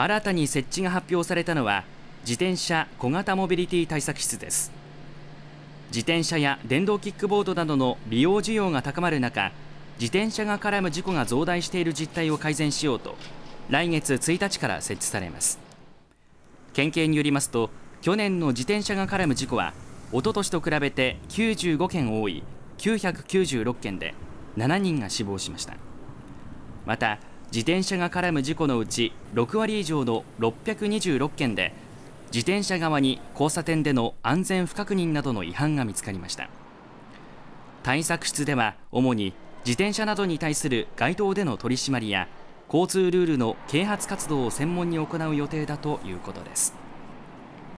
新たに設置が発表されたのは自転車小型モビリティ対策室です自転車や電動キックボードなどの利用需要が高まる中自転車が絡む事故が増大している実態を改善しようと来月1日から設置されます県警によりますと去年の自転車が絡む事故はおととしと比べて95件多い996件で7人が死亡しましたまた自転車が絡む事故のうち6割以上の626件で自転車側に交差点での安全不確認などの違反が見つかりました対策室では主に自転車などに対する街頭での取り締まりや交通ルールの啓発活動を専門に行う予定だということです